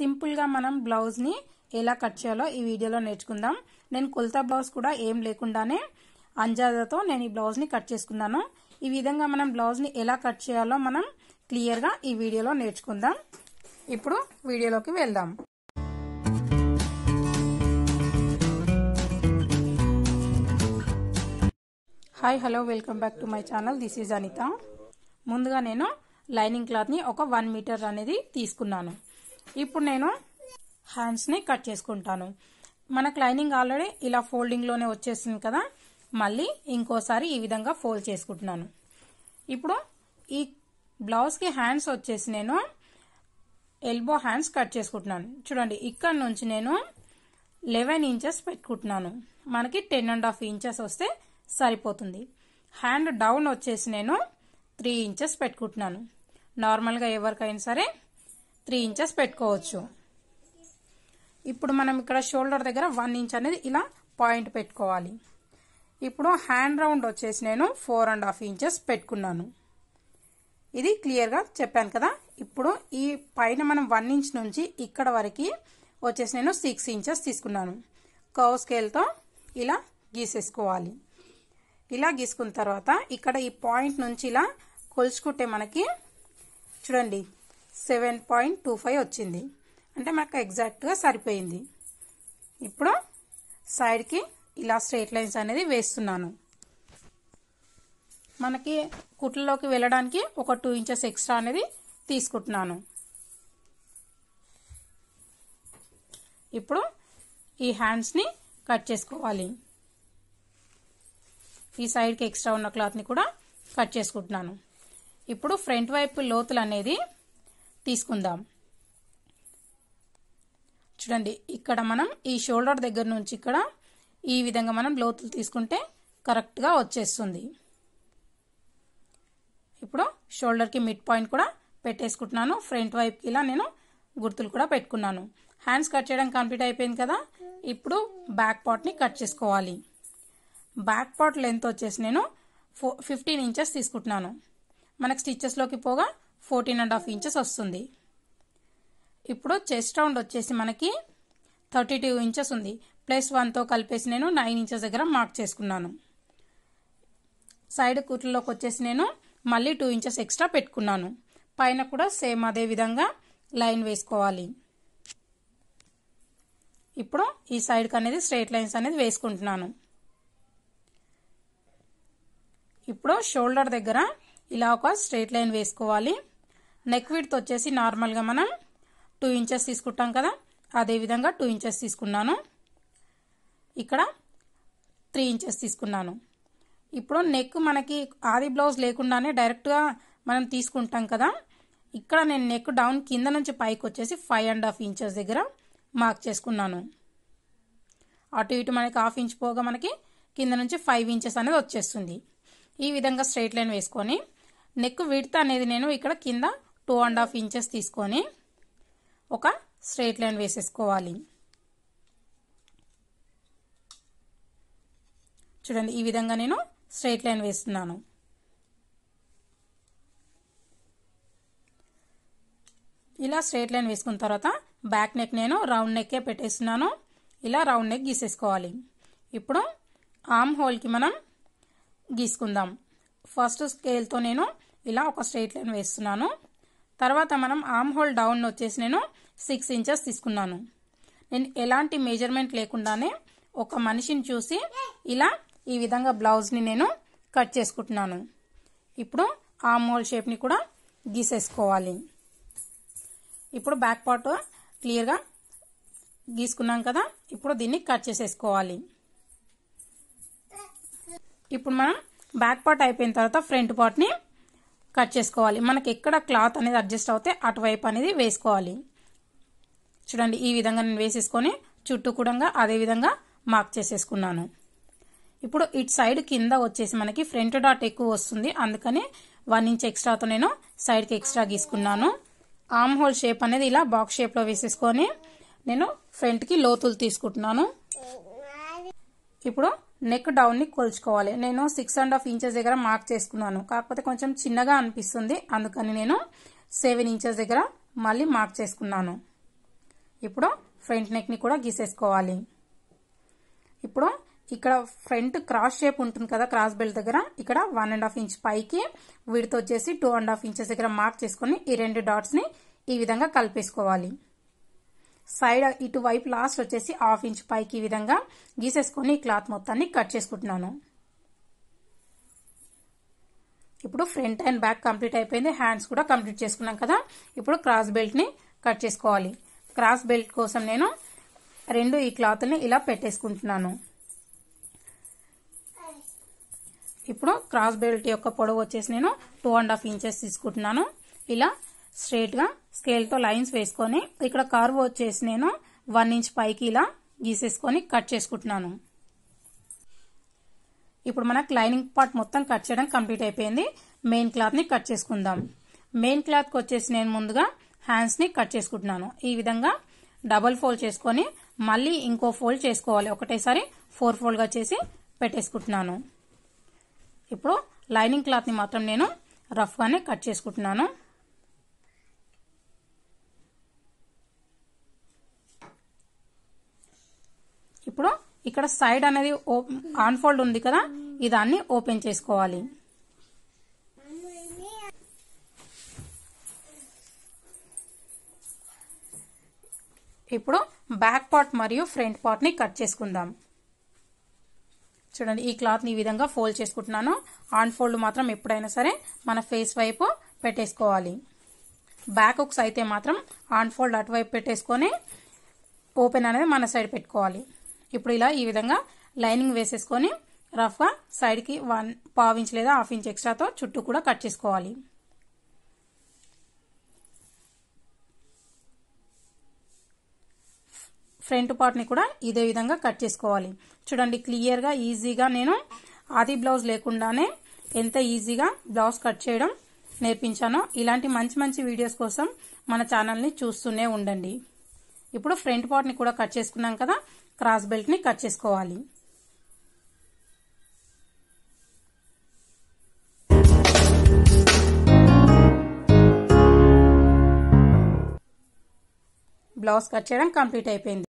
సింపుల్గా మనం బ్లౌజ్ని ఎలా కట్ చేయాలో ఈ వీడియోలో నేర్చుకుందాం నేను కుల్తా బ్లౌజ్ కూడా ఏం లేకుండానే అంజాదతో నేను ఈ బ్లౌజ్ని కట్ చేసుకున్నాను ఈ విధంగా మనం బ్లౌజ్ని ఎలా కట్ చేయాలో మనం క్లియర్గా ఈ వీడియోలో నేర్చుకుందాం ఇప్పుడు వీడియోలోకి వెళ్దాం hi hello welcome back to my channel this is Anitha ముందుగా నేను లైనింగ్ క్లాత్ని ఒక వన్ మీటర్ అనేది తీసుకున్నాను ఇప్పుడు నేను హ్యాండ్స్ని కట్ చేసుకుంటాను మనకు లైనింగ్ ఆల్రెడీ ఇలా ఫోల్డింగ్లోనే వచ్చేసింది కదా మళ్ళీ ఇంకోసారి ఈ విధంగా ఫోల్డ్ చేసుకుంటున్నాను ఇప్పుడు ఈ బ్లౌజ్కి హ్యాండ్స్ వచ్చేసి నేను ఎల్బో హ్యాండ్స్ కట్ చేసుకుంటున్నాను చూడండి ఇక్కడ నుంచి నేను లెవెన్ ఇంచెస్ పెట్టుకుంటున్నాను మనకి టెన్ అండ్ హాఫ్ ఇంచెస్ వస్తే సరిపోతుంది హ్యాండ్ డౌన్ వచ్చేసి నేను త్రీ ఇంచెస్ పెట్టుకుంటున్నాను నార్మల్గా ఎవరికైనా సరే త్రీ ఇంచెస్ పెట్టుకోవచ్చు ఇప్పుడు మనం ఇక్కడ షోల్డర్ దగ్గర వన్ ఇంచ్ అనేది ఇలా పాయింట్ పెట్టుకోవాలి ఇప్పుడు హ్యాండ్ రౌండ్ వచ్చేసి నేను ఫోర్ అండ్ హాఫ్ ఇంచెస్ పెట్టుకున్నాను ఇది క్లియర్గా చెప్పాను కదా ఇప్పుడు ఈ పైన మనం వన్ ఇంచ్ నుంచి ఇక్కడ వరకు వచ్చేసి నేను సిక్స్ ఇంచెస్ తీసుకున్నాను కవ్ స్కేల్తో ఇలా గీసేసుకోవాలి ఇలా గీసుకున్న తర్వాత ఇక్కడ ఈ పాయింట్ నుంచి ఇలా కొలుచుకుంటే మనకి చూడండి సెవెన్ పాయింట్ టూ ఫైవ్ వచ్చింది అంటే మనకు ఎగ్జాక్ట్గా సరిపోయింది ఇప్పుడు సైడ్కి ఇలా స్ట్రైట్ లైన్స్ అనేది వేస్తున్నాను మనకి కుట్లలోకి వెళ్ళడానికి ఒక టూ ఇంచెస్ ఎక్స్ట్రా అనేది తీసుకుంటున్నాను ఇప్పుడు ఈ హ్యాండ్స్ని కట్ చేసుకోవాలి ఈ సైడ్కి ఎక్స్ట్రా ఉన్న క్లాత్ని కూడా కట్ చేసుకుంటున్నాను ఇప్పుడు ఫ్రంట్ వైపు లోతులు అనేది తీసుకుందాం చూడండి ఇక్కడ మనం ఈ షోల్డర్ దగ్గర నుంచి ఇక్కడ ఈ విధంగా మనం లోతులు తీసుకుంటే కరెక్ట్గా వచ్చేస్తుంది ఇప్పుడు షోల్డర్కి మిడ్ పాయింట్ కూడా పెట్టేసుకుంటున్నాను ఫ్రంట్ వైపుకి ఇలా నేను గుర్తులు కూడా పెట్టుకున్నాను హ్యాండ్స్ కట్ చేయడం కంప్లీట్ అయిపోయింది కదా ఇప్పుడు బ్యాక్ పార్ట్ని కట్ చేసుకోవాలి బ్యాక్ పార్ట్ లెంత్ వచ్చేసి నేను ఫిఫ్టీన్ ఇంచెస్ తీసుకుంటున్నాను మనకు స్టిచ్చెస్లోకి పోగా ఫోర్టీన్ అండ్ హాఫ్ ఇంచెస్ వస్తుంది ఇప్పుడు చెస్ట్ రౌండ్ వచ్చేసి మనకి థర్టీ టూ ఇంచెస్ ఉంది ప్లస్ వన్తో కలిపేసి నేను నైన్ ఇంచెస్ దగ్గర మార్క్ చేసుకున్నాను సైడ్ కుట్లలోకి వచ్చేసి నేను మళ్ళీ టూ ఇంచెస్ ఎక్స్ట్రా పెట్టుకున్నాను పైన కూడా సేమ్ అదే విధంగా లైన్ వేసుకోవాలి ఇప్పుడు ఈ సైడ్కి అనేది స్ట్రైట్ లైన్స్ అనేది వేసుకుంటున్నాను ఇప్పుడు షోల్డర్ దగ్గర ఇలా ఒక స్ట్రైట్ లైన్ వేసుకోవాలి నెక్ విడ్త్ వచ్చేసి నార్మల్గా మనం టూ ఇంచెస్ తీసుకుంటాం కదా అదేవిధంగా టూ ఇంచెస్ తీసుకున్నాను ఇక్కడ త్రీ ఇంచెస్ తీసుకున్నాను ఇప్పుడు నెక్ మనకి ఆది బ్లౌజ్ లేకుండానే డైరెక్ట్గా మనం తీసుకుంటాం కదా ఇక్కడ నేను నెక్ డౌన్ కింద నుంచి పైకి వచ్చేసి ఫైవ్ అండ్ హాఫ్ ఇంచెస్ దగ్గర మార్క్ చేసుకున్నాను అటు ఇటు మనకి హాఫ్ ఇంచ్ పోగా మనకి కింద నుంచి ఫైవ్ ఇంచెస్ అనేది వచ్చేస్తుంది ఈ విధంగా స్ట్రైట్ లైన్ వేసుకొని నెక్ విడత అనేది నేను ఇక్కడ కింద టూ అండ్ హాఫ్ ఇంచెస్ తీసుకొని ఒక స్ట్రైట్ లైన్ వేసేసుకోవాలి చూడండి ఈ విధంగా నేను స్ట్రైట్ లైన్ వేస్తున్నాను ఇలా స్ట్రైట్ లైన్ వేసుకున్న తర్వాత బ్యాక్ నెక్ నేను రౌండ్ నెక్కే పెట్టేస్తున్నాను ఇలా రౌండ్ నెక్ గీసేసుకోవాలి ఇప్పుడు ఆమ్ హోల్కి మనం గీసుకుందాం ఫస్ట్ స్కేల్తో నేను ఇలా ఒక స్ట్రైట్ లైన్ వేస్తున్నాను తర్వాత మనం ఆమ్ హోల్ డౌన్ వచ్చేసి నేను సిక్స్ ఇంచెస్ తీసుకున్నాను నేను ఎలాంటి మెజర్మెంట్ లేకుండానే ఒక మనిషిని చూసి ఇలా ఈ విధంగా బ్లౌజ్ని నేను కట్ చేసుకుంటున్నాను ఇప్పుడు ఆమ్ హోల్ షేప్ని కూడా గీసేసుకోవాలి ఇప్పుడు బ్యాక్ పార్ట్ క్లియర్గా గీసుకున్నాం కదా ఇప్పుడు దీన్ని కట్ చేసేసుకోవాలి ఇప్పుడు మనం బ్యాక్ పార్ట్ అయిపోయిన తర్వాత ఫ్రంట్ పార్ట్ని కట్ చేసుకోవాలి మనకి ఎక్కడ క్లాత్ అనేది అడ్జస్ట్ అవుతే అటువైపు అనేది వేసుకోవాలి చూడండి ఈ విధంగా నేను వేసేసుకొని చుట్టూ కూడా అదే విధంగా మార్క్ చేసేసుకున్నాను ఇప్పుడు ఇటు సైడ్ కింద వచ్చేసి మనకి ఫ్రంట్ డాట్ ఎక్కువ వస్తుంది అందుకని వన్ ఇంచ్ ఎక్స్ట్రాతో నేను సైడ్కి ఎక్స్ట్రా గీసుకున్నాను ఆమ్ హోల్ షేప్ అనేది ఇలా బాక్స్ షేప్లో వేసేసుకొని నేను ఫ్రంట్కి లోతులు తీసుకుంటున్నాను ఇప్పుడు నెక్ డౌన్ని కొలుచుకోవాలి నేను సిక్స్ అండ్ హాఫ్ ఇంచెస్ దగ్గర మార్క్ చేసుకున్నాను కాకపోతే కొంచెం చిన్నగా అనిపిస్తుంది అందుకని నేను సెవెన్ ఇంచెస్ దగ్గర మళ్ళీ మార్క్ చేసుకున్నాను ఇప్పుడు ఫ్రంట్ నెక్ని కూడా గీసేసుకోవాలి ఇప్పుడు ఇక్కడ ఫ్రంట్ క్రాస్ షేప్ ఉంటుంది కదా క్రాస్ బెల్ట్ దగ్గర ఇక్కడ వన్ అండ్ హాఫ్ ఇంచ్ పైకి వీడితో వచ్చేసి టూ అండ్ హాఫ్ ఇంచెస్ దగ్గర మార్క్ చేసుకుని ఈ రెండు డాట్స్ని ఈ విధంగా కలిపేసుకోవాలి సైడ్ ఇటువైపు లాస్ట్ వచ్చేసి హాఫ్ ఇంచ్ పైకి ఈ విధంగా గీసేసుకొని క్లాత్ మొత్తాన్ని కట్ చేసుకుంటున్నాను ఇప్పుడు ఫ్రంట్ అండ్ బ్యాక్ కంప్లీట్ అయిపోయింది హ్యాండ్స్ కూడా కంప్లీట్ చేసుకున్నాం కదా ఇప్పుడు క్రాస్ బెల్ట్ని కట్ చేసుకోవాలి క్రాస్ బెల్ట్ కోసం నేను రెండు ఈ క్లాత్ని ఇలా పెట్టేసుకుంటున్నాను ఇప్పుడు క్రాస్ బెల్ట్ యొక్క పొడవు వచ్చేసి నేను టూ అండ్ హాఫ్ ఇంచెస్ తీసుకుంటున్నాను ఇలా స్కేల్ స్కేల్తో లైన్స్ వేసుకొని ఇక్కడ కార్వ్ వచ్చేసి నేను వన్ ఇంచ్ పైకి ఇలా గీసేసుకొని కట్ చేసుకుంటున్నాను ఇప్పుడు మనకు లైనింగ్ పార్ట్ మొత్తం కట్ చేయడం కంప్లీట్ అయిపోయింది మెయిన్ క్లాత్ని కట్ చేసుకుందాం మెయిన్ క్లాత్కి వచ్చేసి నేను ముందుగా హ్యాండ్స్ని కట్ చేసుకుంటున్నాను ఈ విధంగా డబల్ ఫోల్డ్ చేసుకొని మళ్ళీ ఇంకో ఫోల్డ్ చేసుకోవాలి ఒకటేసారి ఫోర్ గా చేసి పెట్టేసుకుంటున్నాను ఇప్పుడు లైనింగ్ క్లాత్ని మాత్రం నేను రఫ్గానే కట్ చేసుకుంటున్నాను ఇక్కడ సైడ్ అనేది ఆన్ఫోల్డ్ ఉంది కదా ఇదాన్ని ఓపెన్ చేసుకోవాలి ఇప్పుడు బ్యాక్ పార్ట్ మరియు ఫ్రంట్ ని కట్ చేసుకుందాం చూడండి ఈ క్లాత్ని ఈ విధంగా ఫోల్డ్ చేసుకుంటున్నాను ఆన్ ఫోల్డ్ మాత్రం ఎప్పుడైనా సరే మన ఫేస్ వైపు పెట్టేసుకోవాలి బ్యాక్ హుక్స్ అయితే మాత్రం ఆన్ ఫోల్డ్ అటువైపు పెట్టేసుకొని ఓపెన్ అనేది మన సైడ్ పెట్టుకోవాలి ఇప్పుడు ఇలా ఈ విధంగా లైనింగ్ వేసేసుకొని రఫ్గా సైడ్కి వన్ పావు ఇంచ్ లేదా హాఫ్ ఇంచ్ ఎక్స్ట్రాతో చుట్టూ కూడా కట్ చేసుకోవాలి ఫ్రంట్ పార్ట్ని కూడా ఇదే విధంగా కట్ చేసుకోవాలి చూడండి క్లియర్గా ఈజీగా నేను ఆది బ్లౌజ్ లేకుండానే ఎంత ఈజీగా బ్లౌజ్ కట్ చేయడం నేర్పించానో ఇలాంటి మంచి మంచి వీడియోస్ కోసం మన ఛానల్ని చూస్తూనే ఉండండి ఇప్పుడు ఫ్రంట్ పార్ట్ని కూడా కట్ చేసుకున్నాం కదా క్రాస్ బెల్ట్ని కట్ చేసుకోవాలి బ్లౌజ్ కట్ చేయడం కంప్లీట్ అయిపోయింది